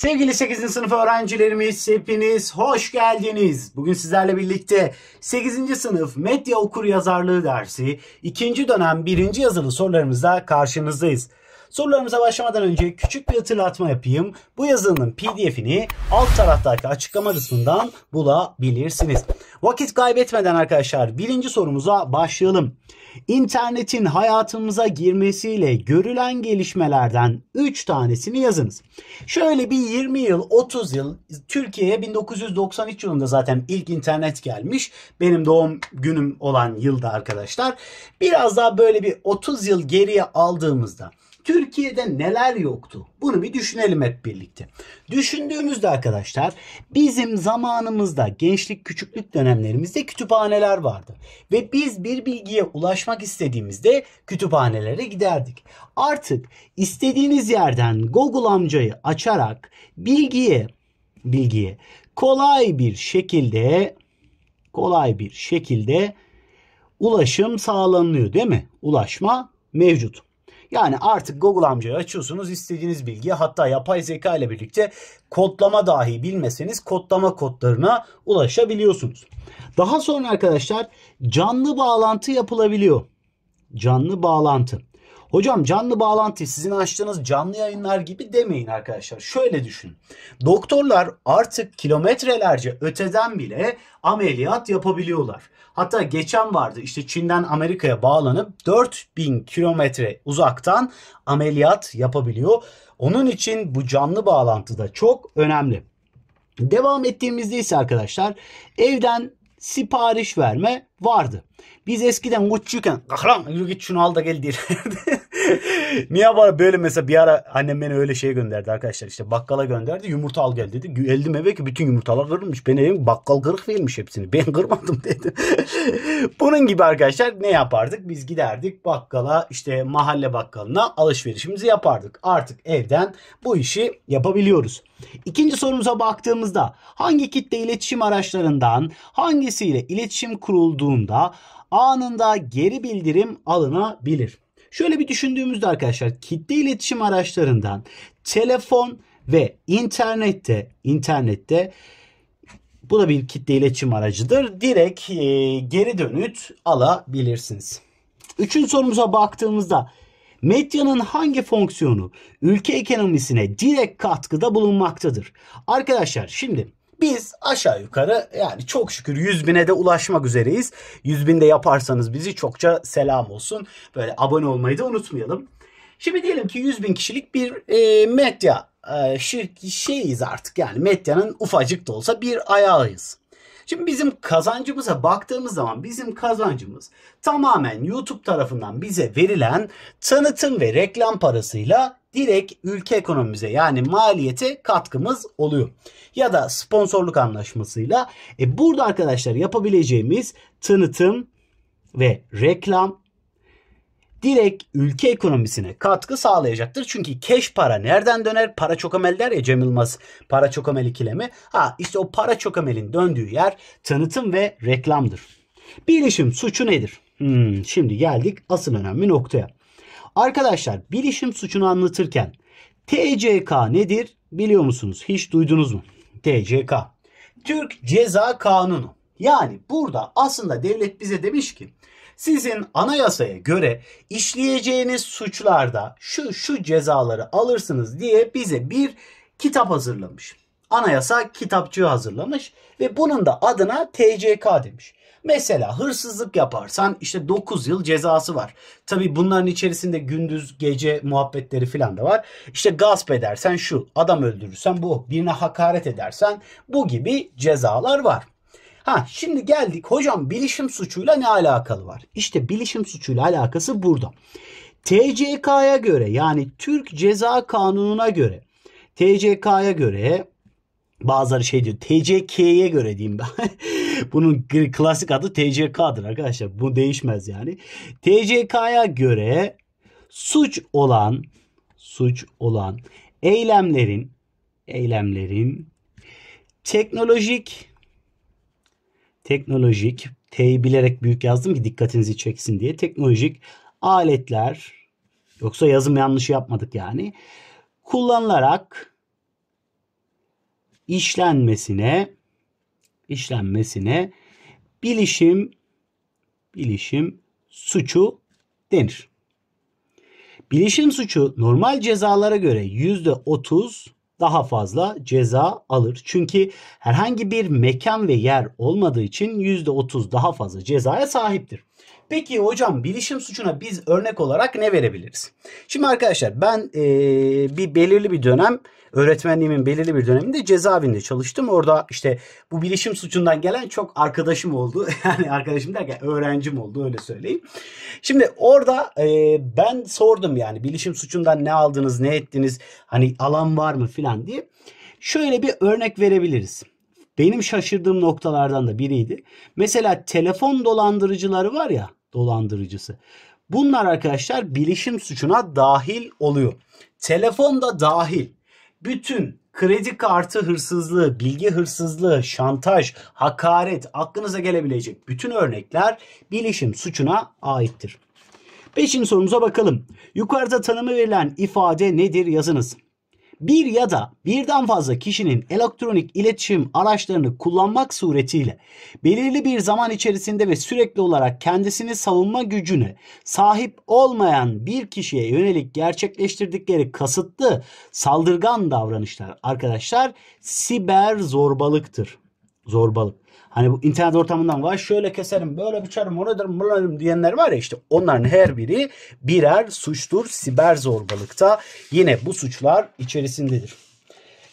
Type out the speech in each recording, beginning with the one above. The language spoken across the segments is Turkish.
Sevgili 8. sınıf öğrencilerimiz hepiniz hoş geldiniz. Bugün sizlerle birlikte 8. sınıf medya okur yazarlığı dersi 2. dönem 1. yazılı sorularımızla karşınızdayız. Sorularımıza başlamadan önce küçük bir hatırlatma yapayım. Bu yazının pdf'ini alt taraftaki açıklama kısmından bulabilirsiniz. Vakit kaybetmeden arkadaşlar birinci sorumuza başlayalım. İnternetin hayatımıza girmesiyle görülen gelişmelerden 3 tanesini yazınız. Şöyle bir 20 yıl 30 yıl Türkiye'ye 1993 yılında zaten ilk internet gelmiş. Benim doğum günüm olan yılda arkadaşlar. Biraz daha böyle bir 30 yıl geriye aldığımızda Türkiye'de neler yoktu? Bunu bir düşünelim hep birlikte. Düşündüğümüzde arkadaşlar bizim zamanımızda gençlik küçüklük dönemlerimizde kütüphaneler vardı. Ve biz bir bilgiye ulaşmak istediğimizde kütüphanelere giderdik. Artık istediğiniz yerden Google amcayı açarak bilgiye bilgiye kolay bir şekilde kolay bir şekilde ulaşım sağlanıyor değil mi? Ulaşma mevcut. Yani artık Google amcayı açıyorsunuz istediğiniz bilgiye hatta yapay zeka ile birlikte kodlama dahi bilmeseniz kodlama kodlarına ulaşabiliyorsunuz. Daha sonra arkadaşlar canlı bağlantı yapılabiliyor. Canlı bağlantı. Hocam canlı bağlantı sizin açtığınız canlı yayınlar gibi demeyin arkadaşlar. Şöyle düşünün, Doktorlar artık kilometrelerce öteden bile ameliyat yapabiliyorlar. Hatta geçen vardı işte Çin'den Amerika'ya bağlanıp 4000 kilometre uzaktan ameliyat yapabiliyor. Onun için bu canlı bağlantı da çok önemli. Devam ettiğimizde ise arkadaşlar evden sipariş verme vardı. Biz eskiden uçuyorken kahraman yürü git şunu al da gel derlerdi. Niye bana böyle mesela bir ara annem beni öyle şey gönderdi arkadaşlar işte bakkala gönderdi yumurta al gel dedi. Geldim eve ki bütün yumurtalar kırılmış. Ben evim bakkal kırık değilmiş hepsini. Ben kırmadım dedim. Bunun gibi arkadaşlar ne yapardık? Biz giderdik bakkala işte mahalle bakkalına alışverişimizi yapardık. Artık evden bu işi yapabiliyoruz. İkinci sorumuza baktığımızda hangi kitle iletişim araçlarından hangisiyle iletişim kurulduğunda anında geri bildirim alınabilir? Şöyle bir düşündüğümüzde arkadaşlar kitle iletişim araçlarından telefon ve internette internette bu da bir kitle iletişim aracıdır. Direkt e, geri dönüt alabilirsiniz. Üçüncü sorumuza baktığımızda medyanın hangi fonksiyonu ülke ekonomisine direkt katkıda bulunmaktadır? Arkadaşlar şimdi biz aşağı yukarı yani çok şükür 100 bine de ulaşmak üzereyiz. 100 binde yaparsanız bizi çokça selam olsun. Böyle abone olmayı da unutmayalım. Şimdi diyelim ki 100 bin kişilik bir e, medya e, şirki şeyiz artık yani medyanın ufacık da olsa bir ayağıyız. Şimdi bizim kazancımıza baktığımız zaman bizim kazancımız tamamen YouTube tarafından bize verilen tanıtım ve reklam parasıyla direkt ülke ekonomimize yani maliyete katkımız oluyor. Ya da sponsorluk anlaşmasıyla e burada arkadaşlar yapabileceğimiz tanıtım ve reklam direkt ülke ekonomisine katkı sağlayacaktır. Çünkü keş para nereden döner? Para çok amel der ya Cem Yılmaz. Para çok amel ikilemi. Ha işte o para çok amelin döndüğü yer tanıtım ve reklamdır. Bilişim suçu nedir? Hmm, şimdi geldik asıl önemli noktaya. Arkadaşlar bilişim suçunu anlatırken TCK nedir biliyor musunuz? Hiç duydunuz mu? TCK. Türk Ceza Kanunu. Yani burada aslında devlet bize demiş ki sizin anayasaya göre işleyeceğiniz suçlarda şu şu cezaları alırsınız diye bize bir kitap hazırlamış. Anayasa kitapçığı hazırlamış ve bunun da adına TCK demiş. Mesela hırsızlık yaparsan işte 9 yıl cezası var. Tabi bunların içerisinde gündüz gece muhabbetleri filan da var. İşte gasp edersen şu, adam öldürürsen bu, birine hakaret edersen bu gibi cezalar var. Ha şimdi geldik hocam bilişim suçuyla ne alakalı var? İşte bilişim suçuyla alakası burada. TCK'ya göre yani Türk Ceza Kanunu'na göre TCK'ya göre bazıları şey diyor TCK'ye göre diyeyim ben. Bunun klasik adı TCK'dır arkadaşlar. Bu değişmez yani. TCK'ya göre suç olan suç olan eylemlerin eylemlerin teknolojik teknolojik T'yi bilerek büyük yazdım ki dikkatinizi çeksin diye teknolojik aletler yoksa yazım yanlışı yapmadık yani kullanılarak işlenmesine işlenmesine bilişim bilişim suçu denir. Bilişim suçu normal cezalara göre yüzde otuz daha fazla ceza alır. Çünkü herhangi bir mekan ve yer olmadığı için yüzde otuz daha fazla cezaya sahiptir. Peki hocam bilişim suçuna biz örnek olarak ne verebiliriz? Şimdi arkadaşlar ben ee, bir belirli bir dönem öğretmenliğimin belirli bir döneminde cezaevinde çalıştım. Orada işte bu bilişim suçundan gelen çok arkadaşım oldu. Yani arkadaşım derken öğrencim oldu öyle söyleyeyim. Şimdi orada e, ben sordum yani bilişim suçundan ne aldınız, ne ettiniz, hani alan var mı filan diye. Şöyle bir örnek verebiliriz. Benim şaşırdığım noktalardan da biriydi. Mesela telefon dolandırıcıları var ya, dolandırıcısı. Bunlar arkadaşlar bilişim suçuna dahil oluyor. Telefon da dahil bütün kredi kartı hırsızlığı, bilgi hırsızlığı, şantaj, hakaret, aklınıza gelebilecek bütün örnekler bilişim suçuna aittir. Beşinci sorumuza bakalım. Yukarıda tanımı verilen ifade nedir yazınız bir ya da birden fazla kişinin elektronik iletişim araçlarını kullanmak suretiyle belirli bir zaman içerisinde ve sürekli olarak kendisini savunma gücüne sahip olmayan bir kişiye yönelik gerçekleştirdikleri kasıtlı saldırgan davranışlar arkadaşlar siber zorbalıktır zorbalık. Hani bu internet ortamından var şöyle keserim, böyle biçerim, onu ederim, bunu ederim diyenler var ya işte onların her biri birer suçtur siber zorbalıkta. Yine bu suçlar içerisindedir.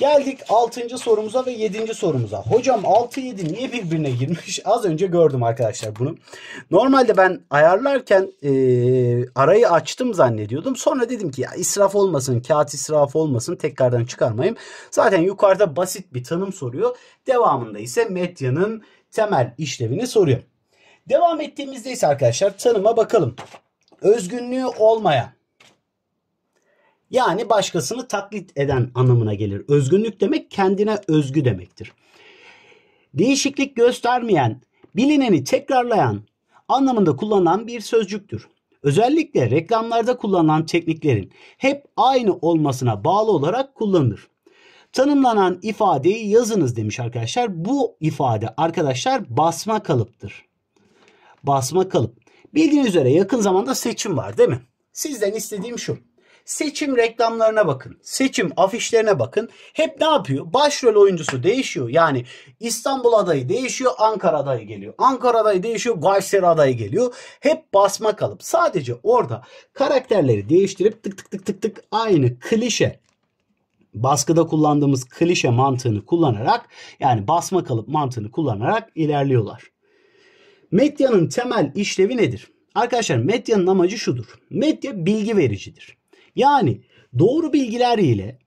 Geldik 6. sorumuza ve 7. sorumuza. Hocam 6 7 niye birbirine girmiş? Az önce gördüm arkadaşlar bunu. Normalde ben ayarlarken e, arayı açtım zannediyordum. Sonra dedim ki ya israf olmasın, kağıt israf olmasın. Tekrardan çıkarmayayım. Zaten yukarıda basit bir tanım soruyor. Devamında ise medyanın temel işlevini soruyor. Devam ettiğimizde ise arkadaşlar tanıma bakalım. Özgünlüğü olmayan yani başkasını taklit eden anlamına gelir. Özgünlük demek kendine özgü demektir. Değişiklik göstermeyen, bilineni tekrarlayan anlamında kullanılan bir sözcüktür. Özellikle reklamlarda kullanılan tekniklerin hep aynı olmasına bağlı olarak kullanılır. Tanımlanan ifadeyi yazınız demiş arkadaşlar. Bu ifade arkadaşlar basma kalıptır. Basma kalıp. Bildiğiniz üzere yakın zamanda seçim var değil mi? Sizden istediğim şu. Seçim reklamlarına bakın. Seçim afişlerine bakın. Hep ne yapıyor? Başrol oyuncusu değişiyor. Yani İstanbul adayı değişiyor, Ankara adayı geliyor. Ankara adayı değişiyor, Gayseri adayı geliyor. Hep basma kalıp sadece orada karakterleri değiştirip tık tık tık tık tık aynı klişe baskıda kullandığımız klişe mantığını kullanarak yani basma kalıp mantığını kullanarak ilerliyorlar. Medyanın temel işlevi nedir? Arkadaşlar medyanın amacı şudur. Medya bilgi vericidir. Yani doğru bilgiler ile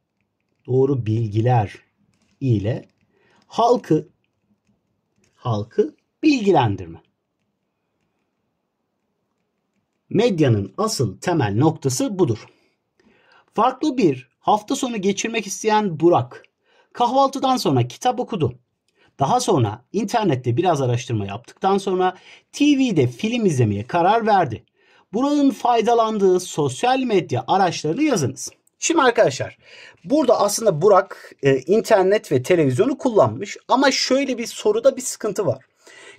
doğru bilgiler ile halkı halkı bilgilendirme. Medyanın asıl temel noktası budur. Farklı bir hafta sonu geçirmek isteyen Burak kahvaltıdan sonra kitap okudu. Daha sonra internette biraz araştırma yaptıktan sonra TV'de film izlemeye karar verdi. Buranın faydalandığı sosyal medya araçlarını yazınız. Şimdi arkadaşlar burada aslında Burak e, internet ve televizyonu kullanmış ama şöyle bir soruda bir sıkıntı var.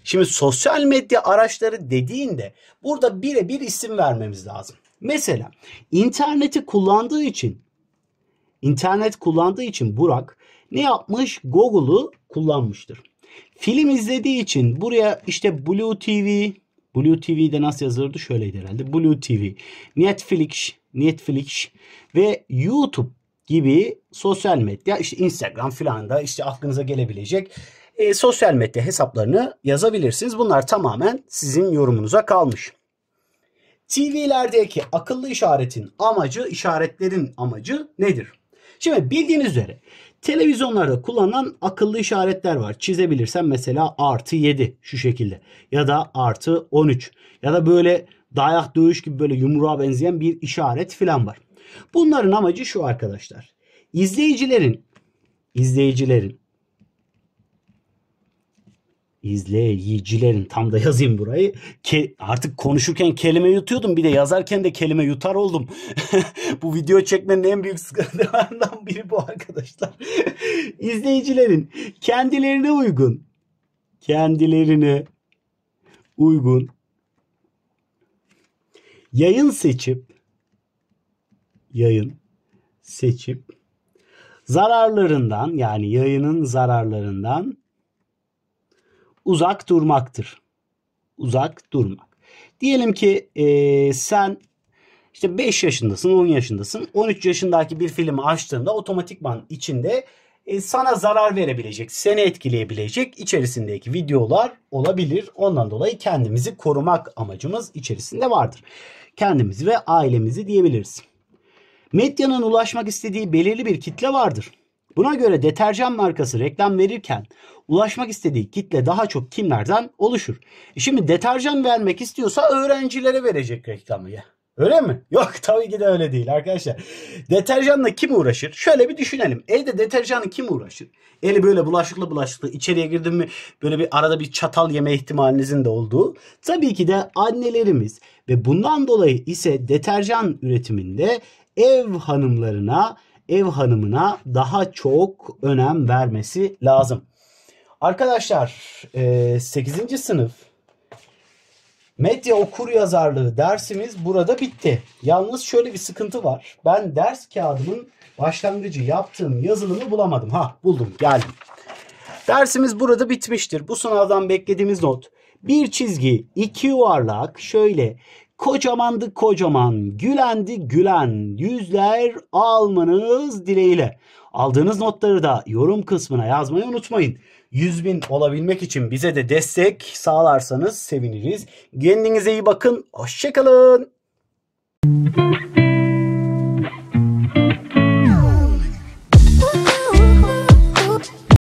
Şimdi sosyal medya araçları dediğinde burada birebir isim vermemiz lazım. Mesela interneti kullandığı için internet kullandığı için Burak ne yapmış? Google'u kullanmıştır. Film izlediği için buraya işte Blue TV, Blue TV'de nasıl yazılırdı? Şöyleydi herhalde. Blue TV, Netflix, Netflix ve YouTube gibi sosyal medya işte Instagram filan da işte aklınıza gelebilecek e, sosyal medya hesaplarını yazabilirsiniz. Bunlar tamamen sizin yorumunuza kalmış. TV'lerdeki akıllı işaretin amacı, işaretlerin amacı nedir? Şimdi bildiğiniz üzere televizyonlarda kullanılan akıllı işaretler var. Çizebilirsem mesela artı 7 şu şekilde ya da artı 13 ya da böyle dayak dövüş gibi böyle yumruğa benzeyen bir işaret filan var. Bunların amacı şu arkadaşlar. İzleyicilerin izleyicilerin izleyicilerin tam da yazayım burayı. Ke, artık konuşurken kelime yutuyordum bir de yazarken de kelime yutar oldum. bu video çekmenin en büyük sıkıntılarından biri bu arkadaşlar. İzleyicilerin kendilerine uygun kendilerine uygun yayın seçip yayın seçip zararlarından yani yayının zararlarından uzak durmaktır. Uzak durmak. Diyelim ki e, sen işte 5 yaşındasın, 10 yaşındasın. 13 yaşındaki bir filmi açtığında otomatikman içinde e, sana zarar verebilecek, seni etkileyebilecek içerisindeki videolar olabilir. Ondan dolayı kendimizi korumak amacımız içerisinde vardır. Kendimizi ve ailemizi diyebiliriz. Medyanın ulaşmak istediği belirli bir kitle vardır. Buna göre deterjan markası reklam verirken ulaşmak istediği kitle daha çok kimlerden oluşur? E şimdi deterjan vermek istiyorsa öğrencilere verecek reklamı ya. Öyle mi? Yok tabii ki de öyle değil arkadaşlar. Deterjanla kim uğraşır? Şöyle bir düşünelim. Evde deterjanı kim uğraşır? Eli böyle bulaşıklı bulaşıklı içeriye girdim mi böyle bir arada bir çatal yeme ihtimalinizin de olduğu. Tabii ki de annelerimiz ve bundan dolayı ise deterjan üretiminde ev hanımlarına ev hanımına daha çok önem vermesi lazım. Arkadaşlar 8. E, sınıf medya okur yazarlığı dersimiz burada bitti. Yalnız şöyle bir sıkıntı var. Ben ders kağıdımın başlangıcı yaptığım yazılımı bulamadım. Ha buldum geldim. Dersimiz burada bitmiştir. Bu sınavdan beklediğimiz not. Bir çizgi, iki yuvarlak, şöyle Kocamandı kocaman, gülendi gülen, yüzler almanız dileğiyle. Aldığınız notları da yorum kısmına yazmayı unutmayın. 100 bin olabilmek için bize de destek sağlarsanız seviniriz. Kendinize iyi bakın. Hoşçakalın.